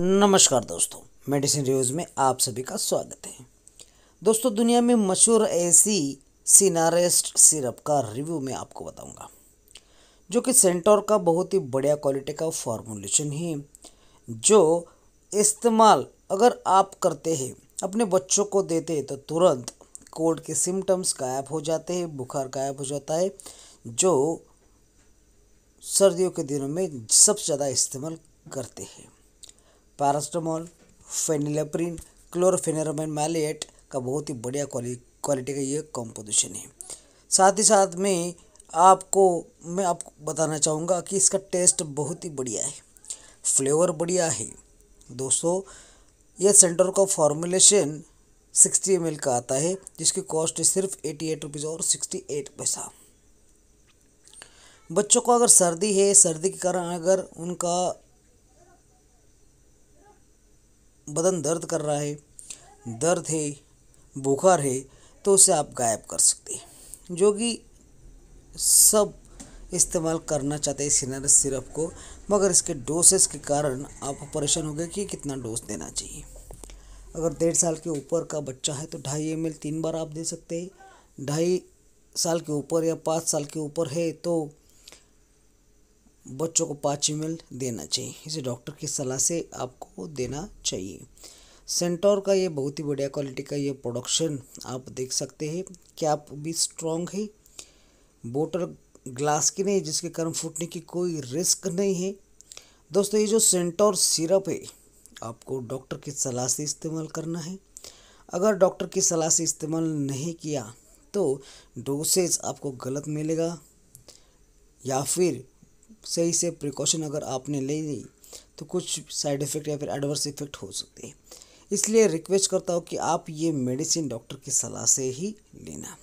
नमस्कार दोस्तों medicine reviews में आप सभी का स्वागत है दोस्तों दुनिया में मशहूर ऐसी सिनारेस्ट सिरप का रिव्यू मैं आपको बताऊंगा जो कि सेंटोर का बहुत ही बढ़िया क्वालिटी का फॉर्मूलेशन है जो इस्तेमाल अगर आप करते हैं अपने बच्चों को देते हैं तो तुरंत कोल्ड के सिम्टम्स गायब हो जाते हैं बुखार गायब हो जाता है जो सर्दियों के दिनों में सबसे ज़्यादा इस्तेमाल करते हैं पैरास्टामोल फेनिलाप्रिन क्लोरफेनरमैन मैलेट का बहुत ही बढ़िया क्वालिटी का ये कॉम्पोजिशन है साथ ही साथ में आपको मैं आपको बताना चाहूँगा कि इसका टेस्ट बहुत ही बढ़िया है फ्लेवर बढ़िया है दोस्तों यह सेंटर का फॉर्मूलेशन सिक्सटी एम का आता है जिसकी कॉस्ट है सिर्फ एटी एट रुपीज़ और सिक्सटी एट पैसा बच्चों को अगर सर्दी है सर्दी के कारण अगर उनका बदन दर्द कर रहा है दर्द है बुखार है तो उसे आप गायब कर सकते हैं जो कि सब इस्तेमाल करना चाहते हैं सिनारस सिरप को मगर इसके डोसेस के कारण आप परेशान हो गए कि कितना डोज देना चाहिए अगर डेढ़ साल के ऊपर का बच्चा है तो ढाई एम तीन बार आप दे सकते हैं ढाई साल के ऊपर या पाँच साल के ऊपर है तो बच्चों को पाँच एम देना चाहिए इसे डॉक्टर की सलाह से आपको देना चाहिए सेंटोर का ये बहुत ही बढ़िया क्वालिटी का ये प्रोडक्शन आप देख सकते हैं क्या आप भी स्ट्रॉन्ग है बोटर ग्लास की नहीं जिसके कारण फूटने की कोई रिस्क नहीं है दोस्तों ये जो सेंटोर सिरप है आपको डॉक्टर की सलाह से इस्तेमाल करना है अगर डॉक्टर की सलाह से इस्तेमाल नहीं किया तो डोसेज आपको गलत मिलेगा या फिर सही से प्रिकॉशन अगर आपने ले ली तो कुछ साइड इफ़ेक्ट या फिर एडवर्स इफ़ेक्ट हो सकते हैं इसलिए रिक्वेस्ट करता हूँ कि आप ये मेडिसिन डॉक्टर की सलाह से ही लेना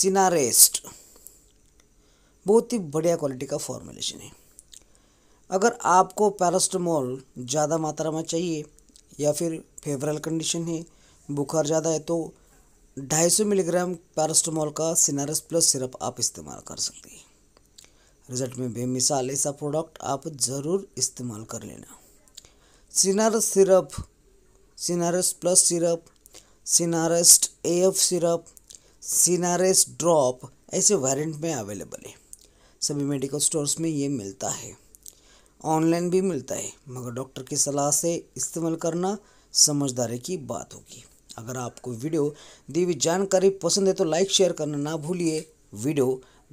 सिनारेस्ट बहुत ही बढ़िया क्वालिटी का फॉर्मुलेशन है अगर आपको पैरास्टामोल ज़्यादा मात्रा में चाहिए या फिर फेवरल कंडीशन है बुखार ज़्यादा है तो 250 मिलीग्राम पैरास्टामोल का सिनारेस प्लस सिरप आप इस्तेमाल कर सकते हैं रिजल्ट में बेमिसाल ऐसा प्रोडक्ट आप ज़रूर इस्तेमाल कर लेना Sinarest syrup Sinarest plus syrup Sinarest F syrup Sinarest drop ऐसे वेरिएंट में अवेलेबल है सभी मेडिकल स्टोर्स में ये मिलता है ऑनलाइन भी मिलता है मगर डॉक्टर की सलाह से इस्तेमाल करना समझदारी की बात होगी अगर आपको वीडियो दी हुई जानकारी पसंद है तो लाइक शेयर करना ना भूलिए वीडियो